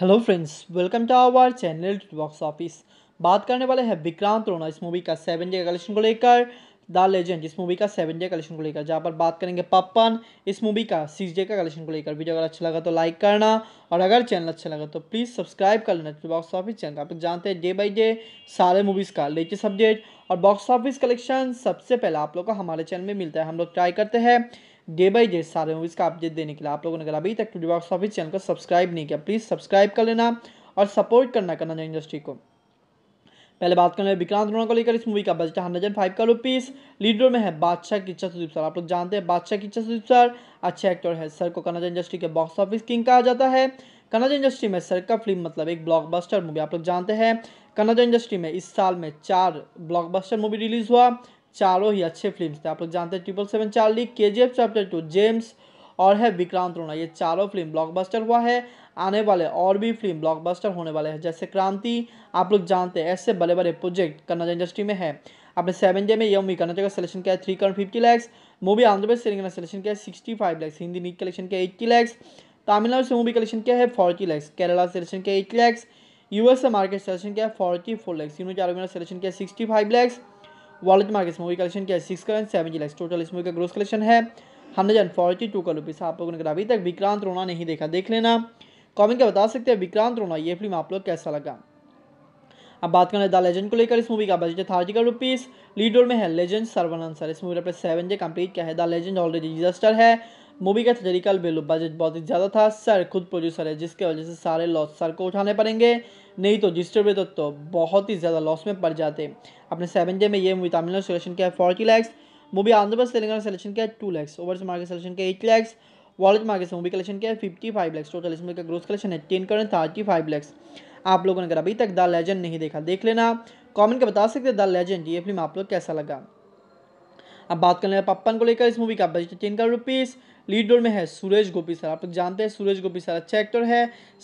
hello friends welcome to our channel box office बात करने वाले हैं विक्रांत रोना इस मूवी का सेवन डे कलेक्शन को लेकर द लेजेंड इस मूवी का सेवन डे कलेक्शन को लेकर जहाँ पर बात करेंगे पप्पन इस मूवी का सिक्स डे का कलेक्शन को लेकर वीडियो अगर अच्छा लगा तो लाइक करना और अगर चैनल अच्छा लगा तो प्लीज़ सब्सक्राइब कर लेना बॉक्स ऑफिस चैनल आप जानते हैं डे बाई डे सारे मूवीज़ का लेटेस्ट अपडेट और बॉक्स ऑफिस कलेक्शन सबसे पहले आप लोग को हमारे चैनल में मिलता है हम लोग ट्राई करते हैं डे बाई डे सारे मूवीज़ का अपडेट देने के लिए आप लोगों ने अगर अभी तक टू बॉक्स ऑफिस चैनल को सब्सक्राइब नहीं किया प्लीज़ सब्सक्राइब कर लेना और सपोर्ट करना करना इंडस्ट्री को पहले बात करें विक्रांत रोना को लेकर इस मूवी का बजट है हंड्रेड फाइव का रुपीज़ लीडर में है बादशाह की सुदीप सर आप लोग जानते हैं बादशाह किच्चा सुदीप सर अच्छे एक्टर है सर को कन्ना इंडस्ट्री के बॉक्स ऑफिस किंग कहा जाता है कन्नड़ इंडस्ट्री में सर का फिल्म मतलब एक ब्लॉकबस्टर मूवी आप लोग जानते हैं कन्नड़ इंडस्ट्री में इस साल में चार ब्लॉकबस्टर मूवी रिलीज हुआ चारों ही अच्छे फिल्म थे आप लोग जानते हैं triple seven Charlie K G F chapter two James और है विक्रांत रोना ये चारों फिल्म ब्लॉकबस्टर हुआ है आने वाले और भी फिल्म ब्लॉकबस्टर होने वाले हैं जैसे क्रांति आप लोग जानते हैं ऐसे बड़े बड़े प्रोजेक्ट कन्नड़ इंडस्ट्री में है आपने सेवन डे में यह करना चाहिए सिलेक्शन किया है three crore fifty lakhs movie Andhra Pradesh Telangana selection किया है sixty five lakhs Hindi net collection किया एट्टी लैक्स तमिलनाडु से मूवी कलेक्शन किया है फोर्टी लैक्स केरला सेलेक्शन किया एट्टी लैक्स यूएस से मार्केट सेलेक्शन किया है फोर्टी फोर लैक्स यूनिट आरोप सेलेक्शन किया सिक्सटी फाइव लैक्स वॉलेट मार्केट इस मूवी कलेक्शन किया six crore seventy lakhs total इस मूवी का ग्रोस कलेक्शन है हंड्रेड एंड फोर्टी टू का रुपीज़ आप लोगों ने अगर अभी तक विक्रांत रोना नहीं देखा देख लेना कॉमेंट क्या बता सकते हैं विक्रांत रोना ये फिल्म आप लोग कैसा लगा अब बात करें द लेजेंड को लेकर इस मूवी का बजट है थाउजी का रुपीज़ लीड रोल में है लेजेंड सरवनंद सर इस मूवी का सेवन जे कम्प्लीट किया है द लेजेंड ऑलरेडी डिजस्टर है मूवी का थेटरिकल वैल्यू बजट बहुत ही ज़्यादा था सर खुद प्रोड्यूसर है जिसके वजह से सारे लॉस सर को उठाने पड़ेंगे नहीं तो डिस्ट्रीब्यूटर तो बहुत ही ज़्यादा लॉस में पड़ जाते अपने सेवन डे में ये मूवी तमिलनाडु सिलेक्शन किया forty lakhs movie Andhra Pradesh Telangana selection किया है two lakhs over market selection किया एट लैक्स वॉलेज मार्केट से मूवी कलेक्शन किया फिफ्टी फाइव लैक्स टोटल इसमें का ग्रोथ कलेक्शन है ten crore thirty five lakhs आप लोगों ने अगर अभी तक द लेजेंड नहीं देखा देख लेना कमेंट के बता सकते द लेजेंड ये फिल्म आप लोग कैसा लगा अब बात कर ले पप्पन को लेकर इस मूवी का बजट तीन करोड़ रुपीज़ लीड रोल में है सुरेश गोपी सर आप लोग जानते हैं सूरज गोपी सर अच्छा एक्टर है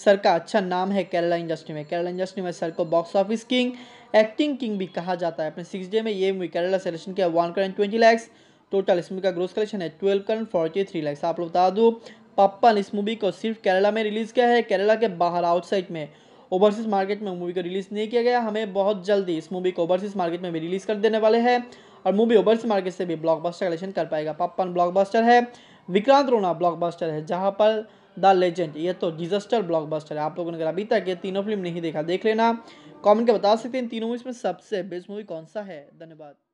सर का अच्छा नाम है केरला इंडस्ट्री में केरला इंडस्ट्री में सर को box office king acting king भी कहा जाता है अपने सिक्स डे में ये मूवी केरला सेलेक्शन किया one crore twenty lakhs total इस मूवी का ग्रोथ कलेक्शन है twelve crore forty three lakhs आप लोग बता दो पप्पन इस मूवी को सिर्फ केरला में रिलीज़ किया है केरला के बाहर आउटसाइड में ओवरसीज मार्केट में मूवी को रिलीज़ नहीं किया गया हमें बहुत जल्दी इस मूवी को ओवरसीज मार्केट में भी रिलीज़ कर देने वाले हैं और मूवी ओबर्स मार्केट से भी ब्लॉकबस्टर कलेक्शन कर पाएगा पप्पन ब्लॉकबस्टर है विक्रांत रोना ब्लॉकबस्टर है जहाँ पर द लेजेंड ये तो डिजस्टर ब्लॉकबस्टर है आप लोगों ने अगर अभी तक ये तीनों फिल्म नहीं देखा देख लेना कमेंट के बता सकते हैं तीनों मूवीज में सबसे बेस्ट मूवी कौन सा है धन्यवाद